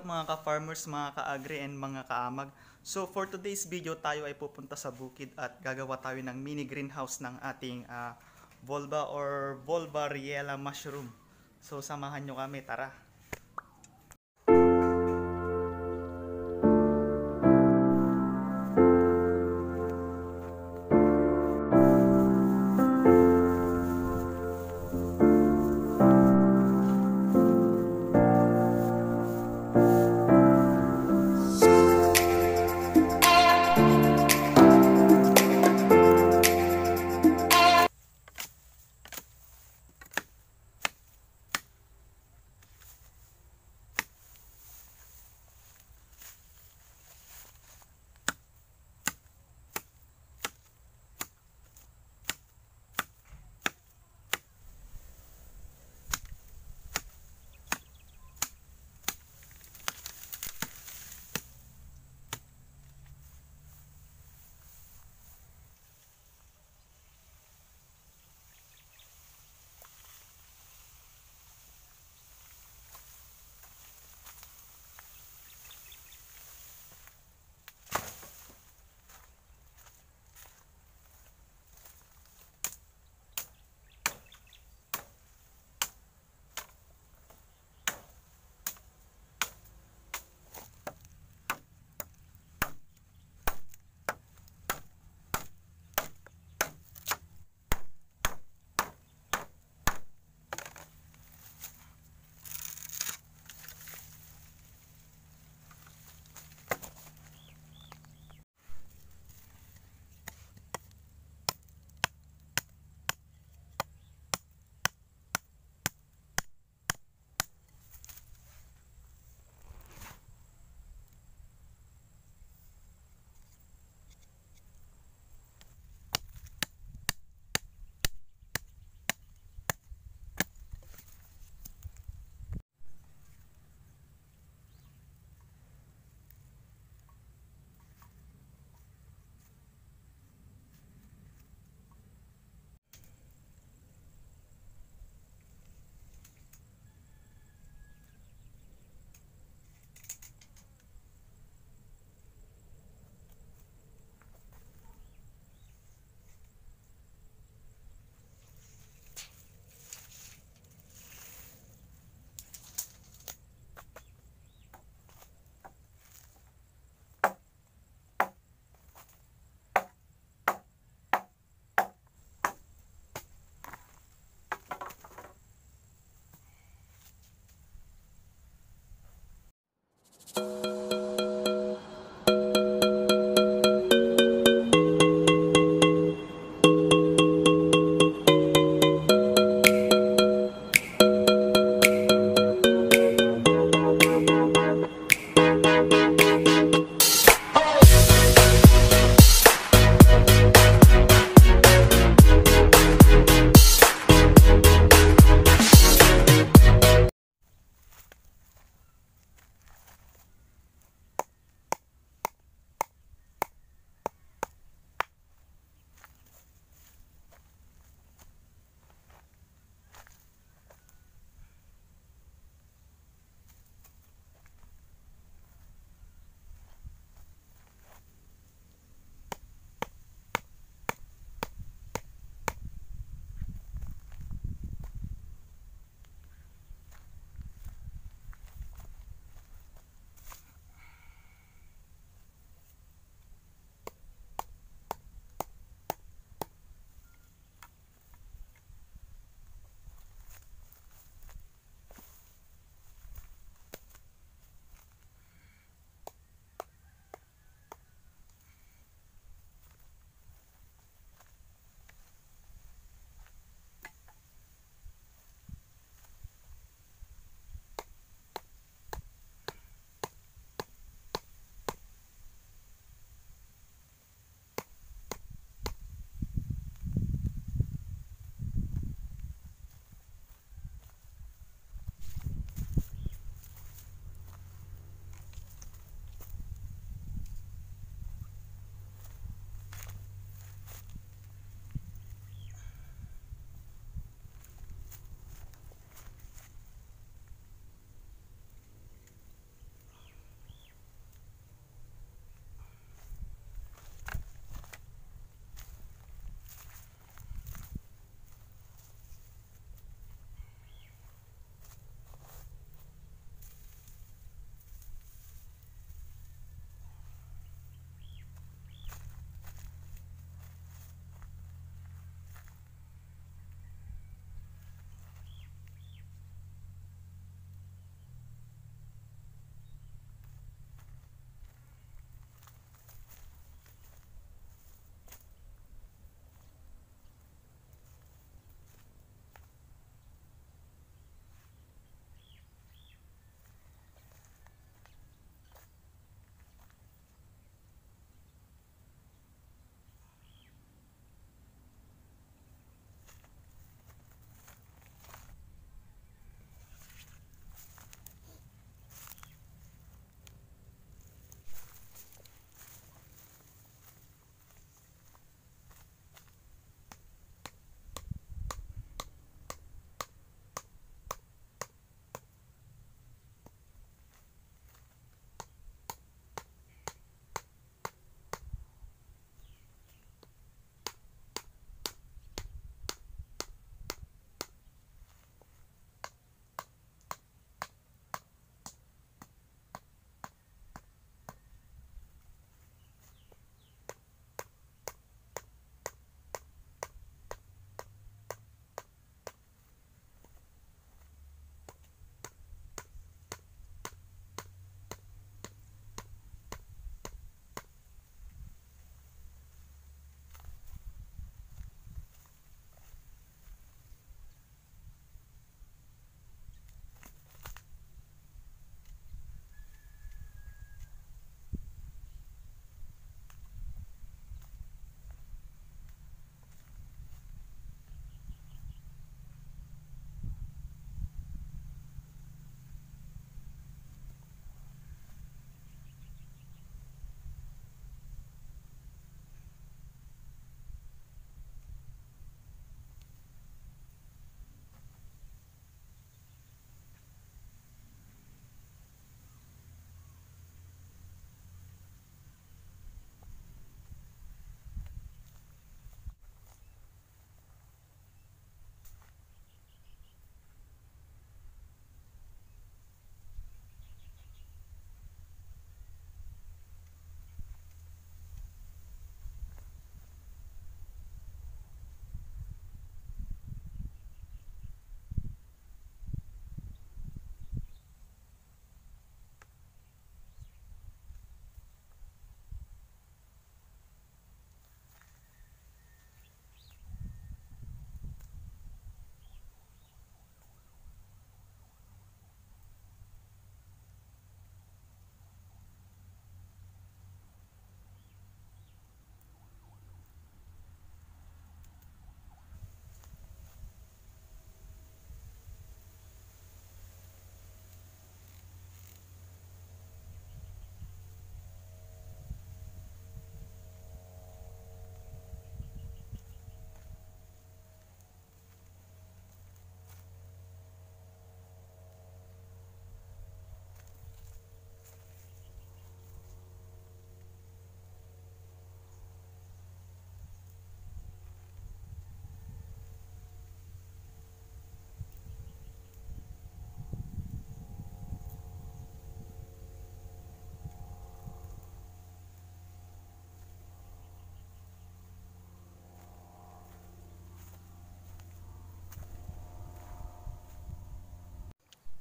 up mga ka-farmers, mga ka-agri and mga ka-amag. So for today's video tayo ay pupunta sa bukid at gagawa tayo ng mini greenhouse ng ating uh, ah, Volva or Volva Riela mushroom. So samahan nyo kami, tara!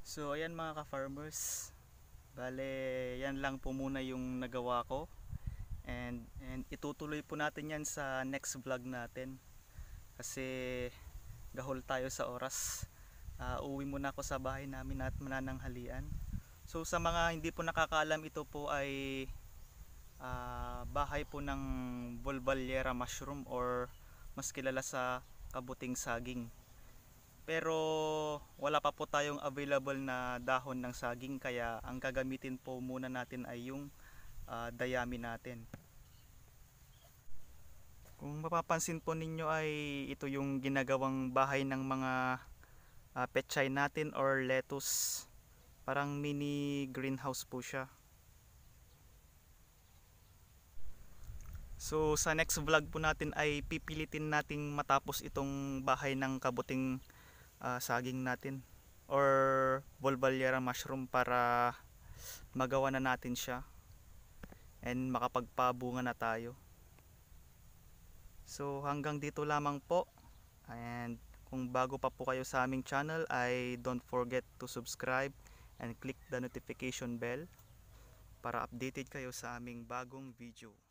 So ayan mga ka-farmers. Bale, yan lang po muna yung nagawa ko. And, and itutuloy po natin yan sa next vlog natin. Kasi gahol tayo sa oras. Uh, ah, uwi muna ako sa bahay namin at manananghalian. So sa mga hindi po nakakaalam ito po ay uh, bahay po ng Volvaliera mushroom or mas kilala sa kabuting saging pero wala pa po tayong available na dahon ng saging kaya ang gagamitin po muna natin ay yung uh, dayami natin kung mapapansin po ninyo ay ito yung ginagawang bahay ng mga uh, pechay natin or lettuce parang mini greenhouse po siya So sa next vlog po natin ay pipilitin nating matapos itong bahay ng kabuting uh, saging natin or volvalyera mushroom para magawa na natin siya and makapagpabunga na tayo so hanggang dito lamang po and kung bago pa po kayo sa aming channel ay don't forget to subscribe and click the notification bell para updated kayo sa aming bagong video